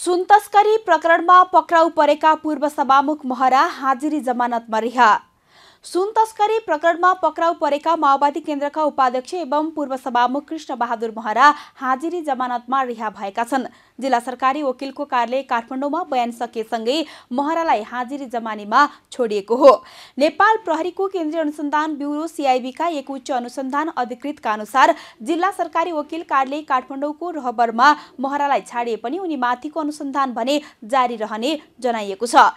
सुन तस्करी प्रकरणमा पक्राउ परेका पूर्व सभामुख महरा हाजिरी जमानतमा रिहा सुन तस्करी प्रकरणमा पक्राउ परेका माओवादी केन्द्रका उपाध्यक्ष एवं पूर्व सभामुख कृष्ण बहादुर महरा हाजिरी जमानतमा रिहा भएका छन् जिल्ला सरकारी वकिलको कार्यालय काठमाडौँमा बयान सकेसँगै महरालाई हाजिरी जमानीमा छोडिएको हो नेपाल प्रहरीको केन्द्रीय अनुसन्धान ब्युरो सिआइबीका एक उच्च अनुसन्धान अधिकृतका अनुसार जिल्ला सरकारी वकिल कार्यालय काठमाडौँको रहबरमा महरालाई छाडिए पनि उनी माथिको अनुसन्धान भने जारी रहने जनाइएको छ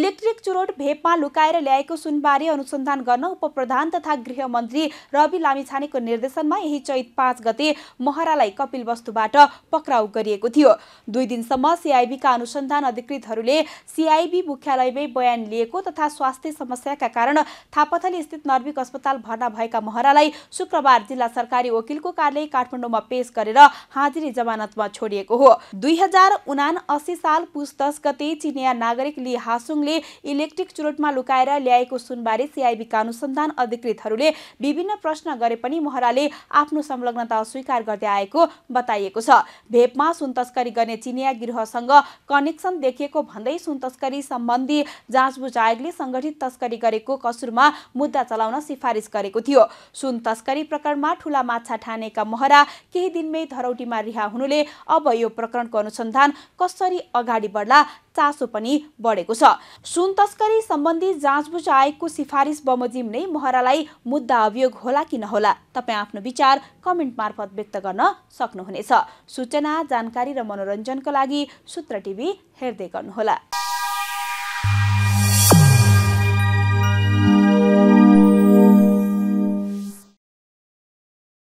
इलेक्ट्रिक चुरोट भेपमा लुकाएर ल्याएको सुनबारे अनुसन्धान गर्न उपप्रधान तथा गृहमन्त्री रवि लामिछानेको निर्देशनमा यही चैत पाँच गते महरालाई कपिल वस्तुबाट पक्राउ गरिएको थियो दुई दिनसम्म सिआइबीका अनुसन्धान अधिकृतहरूले सिआइबी मुख्यालयमै बयान लिएको तथा स्वास्थ्य समस्याका कारण थापथली स्थित नर्विक अस्पताल भर्ना भएका महरालाई शुक्रबार जिल्ला सरकारी वकिलको कार्यालय काठमाडौँमा पेश गरेर हाजिरी जमानतमा छोडिएको हो दुई हजार उना असी साल पुस दस गते चिनिया नागरिक ली हासुङले इलेक्ट्रिक चुरोटमा लुकाएर ल्याएको सुनबारे सिआइबीका अनुसन्धान अधिकृतहरूले विभिन्न प्रश्न गरे पनि महराले आफ्नो संलग्नता स्वीकार गर्दै आएको बताइएको छ भेपमा सुन तस्करी गर्ने चिनिया गृहसँग कनेक्सन देखिएको भन्दै सुन तस्करी सम्बन्धी जाँचबुझ आयोगले सङ्गठित तस्करी गरेको कसुरमा मुद्दा चलाउन सिफारिस गरेको थियो सुन तस्करी प्रकरणमा ठुला माछा ठानेका महरा केही दिनमै धरौटीमा रिहा हुनुले अब यो प्रकरणको अनुसन्धान कसरी अगाडि बढ्ला चासो पनि बढेको छ सुन तस्करी सम्बन्धी जाँचबुझ आयोगको सिफारिस हारिस बमोजिम नै महरालाई मुद्दा अभियोग होला कि नहोला तपाईँ आफ्नो विचार कमेन्ट मार्फत व्यक्त गर्न सक्नुहुनेछ सूचना जानकारी र मनोरञ्जनका लागि सूत्र टिभी हेर्दै गर्नुहोला